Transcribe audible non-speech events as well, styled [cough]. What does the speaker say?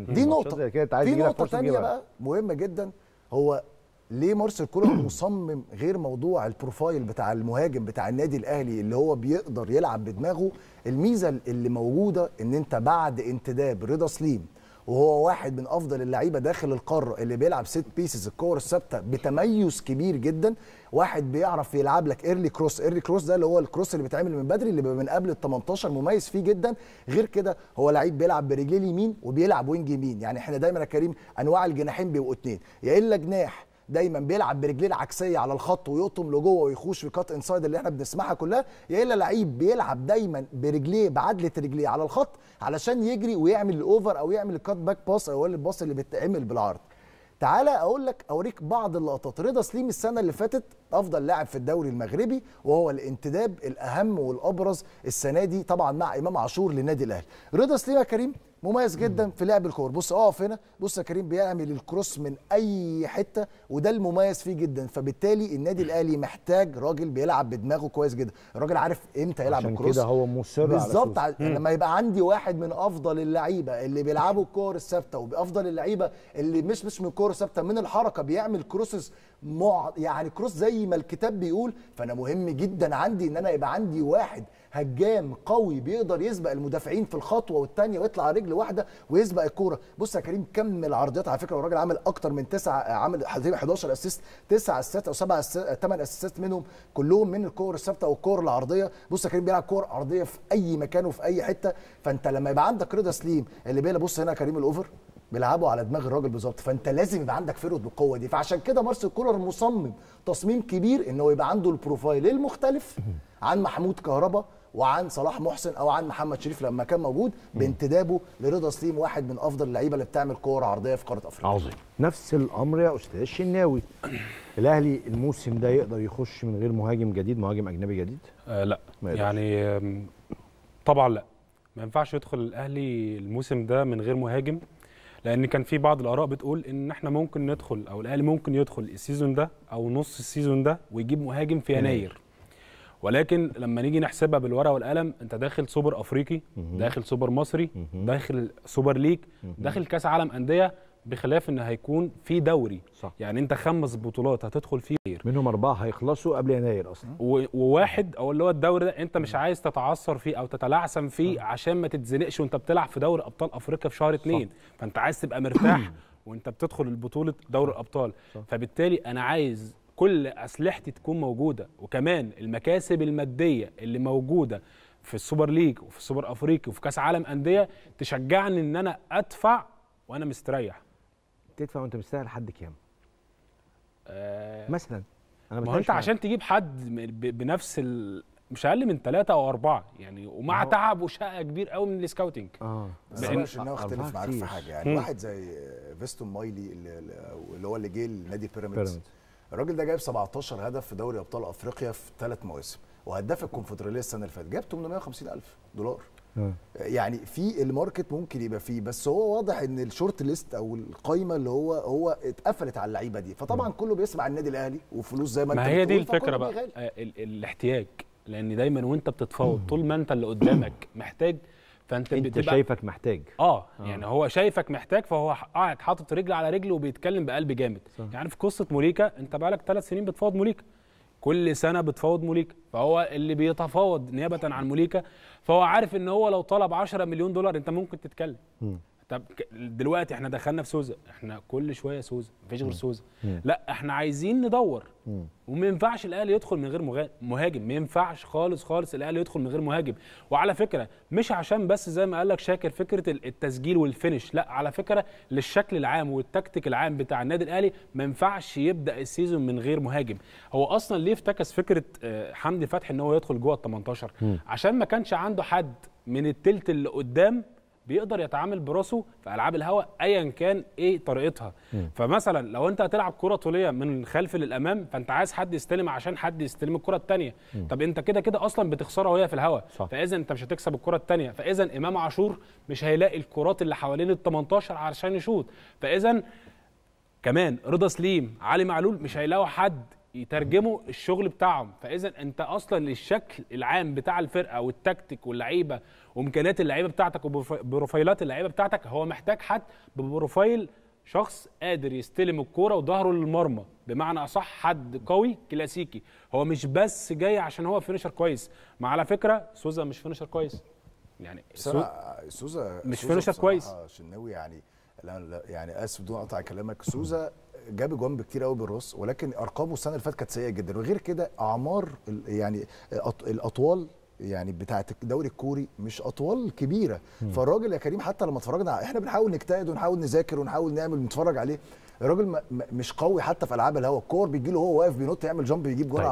دي نقطه دي نقطه تانية بقى مهمه جدا هو ليه مارسيل كولر مصمم غير موضوع البروفايل بتاع المهاجم بتاع النادي الاهلي اللي هو بيقدر يلعب بدماغه الميزه اللي موجوده ان انت بعد انتداب رضا سليم وهو واحد من افضل اللعيبه داخل القاره اللي بيلعب ست بيسز الكور الثابته بتميز كبير جدا واحد بيعرف يلعب لك ايرلي كروس ايرلي كروس ده اللي هو الكروس اللي بيتعمل من بدري اللي من قبل ال 18 مميز فيه جدا غير كده هو لعيب بيلعب برجليه يمين وبيلعب وينج يمين يعني احنا دايما يا كريم انواع الجناحين بيبقوا اتنين يا الا جناح دايما بيلعب برجليه العكسيه على الخط ويقطم لجوه ويخوش في كات انسايد اللي احنا بنسمعها كلها يا الا لعيب بيلعب دايما برجليه بعدله رجليه على الخط علشان يجري ويعمل الاوفر او يعمل الكات باك باس او الباص اللي بيتعمل بالعرض تعالى اقول لك اوريك بعض اللقطات رضا سليم السنه اللي فاتت افضل لاعب في الدوري المغربي وهو الانتداب الاهم والابرز السنه دي طبعا مع امام عاشور للنادي الاهلي رضا سليم يا كريم مميز جدا في لعب الكور بص اقف هنا بص يا كريم بيعمل الكروس من اي حته وده المميز فيه جدا فبالتالي النادي الاهلي محتاج راجل بيلعب بدماغه كويس جدا الراجل عارف امتى يلعب عشان الكروس كده هو مصر بالظبط لما يبقى عندي واحد من افضل اللعيبه اللي بيلعبوا الكور الثابته وبافضل اللعيبه اللي مش مش من الكور الثابته من الحركه بيعمل كروسز مع يعني كروس زي ما الكتاب بيقول فانا مهم جدا عندي ان انا يبقى عندي واحد هجام قوي بيقدر يسبق المدافعين في الخطوه والثانيه ويطلع على رجل واحده ويسبق الكوره بص يا كريم كم العرضيات على فكره والراجل عامل اكتر من تسعة عامل 11 اسيست تسع اسيست او سبع ثمان اسيست منهم كلهم من الكور الثابته والكور العرضيه بص يا كريم بيلعب كور عرضيه في اي مكان وفي اي حته فانت لما يبقى عندك رضا سليم اللي بيلعب بص هنا كريم الاوفر بيلعبوا على دماغ الراجل بالظبط فانت لازم يبقى عندك فرد بالقوه دي فعشان كده مارسيل كولر مصمم تصميم كبير ان هو يبقى عنده البروفايل المختلف عن محمود كهربا وعن صلاح محسن او عن محمد شريف لما كان موجود بانتدابه لرضا سليم واحد من افضل اللعيبه اللي بتعمل كور عرضيه في قاره افريقيا عظيم نفس الامر يا استاذ الشناوي الاهلي الموسم ده يقدر يخش من غير مهاجم جديد مهاجم اجنبي جديد آه لا يعني طبعا لا ما ينفعش يدخل الاهلي الموسم ده من غير مهاجم لان كان في بعض الاراء بتقول ان احنا ممكن ندخل او الاهلي ممكن يدخل السيزون ده او نص السيزون ده ويجيب مهاجم في يناير ولكن لما نيجي نحسبها بالورقه والقلم انت داخل سوبر افريقي داخل سوبر مصري داخل سوبر ليج داخل كاس عالم انديه بخلاف ان هيكون في دوري صح. يعني انت خمس بطولات هتدخل فيه غير منهم اربعه هيخلصوا قبل يناير اصلا وواحد او اللي هو الدوري ده انت مش عايز تتعثر فيه او تتلعثم فيه صح. عشان ما تتزنقش وانت بتلعب في دوري ابطال افريقيا في شهر اتنين صح. فانت عايز تبقى مرتاح [clears throat] وانت بتدخل البطوله دوري الابطال فبالتالي انا عايز كل اسلحتي تكون موجوده وكمان المكاسب الماديه اللي موجوده في السوبر ليج وفي السوبر افريقي وفي كاس عالم انديه تشجعني ان انا ادفع وانا مستريح تدفع وانت مستاهل حد كام؟ آه مثلا انا ما انت يعني. عشان تجيب حد بنفس ال... مش اقل من ثلاثه او اربعه يعني ومع تعب وشقه كبير قوي من السكاوتنج اه بس انا مش اختلف معاك في حاجه يعني واحد زي فيستون مايلي اللي هو اللي جه لنادي بيراميدز الراجل ده جايب 17 هدف في دوري ابطال افريقيا في ثلاث مواسم وهداف الكونفدراليه السنه اللي فاتت جاب 850 الف دولار آه. يعني في الماركت ممكن يبقى فيه بس هو واضح ان الشورت ليست او القايمه اللي هو هو اتقفلت على اللعيبه دي فطبعا م. كله بيسمع النادي الاهلي وفلوس زي ما, ما انت هي دي الفكره بقى آه، ال الاحتياج لان دايما وانت بتتفاوض طول ما انت اللي قدامك محتاج فانت انت شايفك محتاج آه, اه يعني هو شايفك محتاج فهو قاعد حاطط رجل على رجل وبيتكلم بقلب جامد صح. يعني في قصه موريكا انت بقالك ثلاث سنين بتفاوض موريكا كل سنه بتفاوض موليكا فهو اللي بيتفاوض نيابه عن موليكا فهو عارف ان هو لو طلب 10 مليون دولار انت ممكن تتكلم طب دلوقتي احنا دخلنا في سوزا احنا كل شويه سوزا مفيش غير سوزا لا احنا عايزين ندور وما ينفعش الاهلي يدخل من غير مهاجم ما ينفعش خالص خالص الاهلي يدخل من غير مهاجم وعلى فكره مش عشان بس زي ما قال لك شاكر فكره التسجيل والفينش لا على فكره للشكل العام والتكتيك العام بتاع النادي الاهلي ما ينفعش يبدا السيزون من غير مهاجم هو اصلا ليه افتكس فكره آه، حمدي فتحي ان هو يدخل جوه ال 18 عشان ما كانش عنده حد من التلت اللي قدام بيقدر يتعامل براسه في العاب الهواء ايا كان ايه طريقتها مم. فمثلا لو انت هتلعب كره طوليه من الخلف للامام فانت عايز حد يستلم عشان حد يستلم الكره الثانيه طب انت كده كده اصلا بتخسرها وهي في الهواء فاذا انت مش هتكسب الكره الثانيه فاذا امام عاشور مش هيلاقي الكرات اللي حوالين ال 18 عشان يشوط فاذا كمان رضا سليم علي معلول مش هيلاقوا حد يترجموا الشغل بتاعهم فاذا انت اصلا الشكل العام بتاع الفرقه والتكتيك واللعيبه وامكانيات اللعيبه بتاعتك وبروفايلات اللعيبه بتاعتك هو محتاج حد ببروفايل شخص قادر يستلم الكوره وظهره للمرمى بمعنى اصح حد قوي كلاسيكي هو مش بس جاي عشان هو فينيشر كويس ما على فكره سوزا مش فينيشر كويس يعني سوزا, سوزا مش فينيشر كويس الشناوي يعني يعني اسف بدون اقطع كلامك سوزا جاب جوان بكتير قوي بالراس ولكن ارقامه السنه اللي فاتت كانت سيئه جدا وغير كده اعمار يعني الاطوال يعني بتاعه الدوري الكوري مش اطوال كبيره فالراجل يا كريم حتى لما اتفرجنا احنا بنحاول نجتهد ونحاول نذاكر ونحاول نعمل نتفرج عليه الراجل مش قوي حتى في العاب الهوا الكور بيجي له هو واقف بينط يعمل جامب يجيب جون طيب.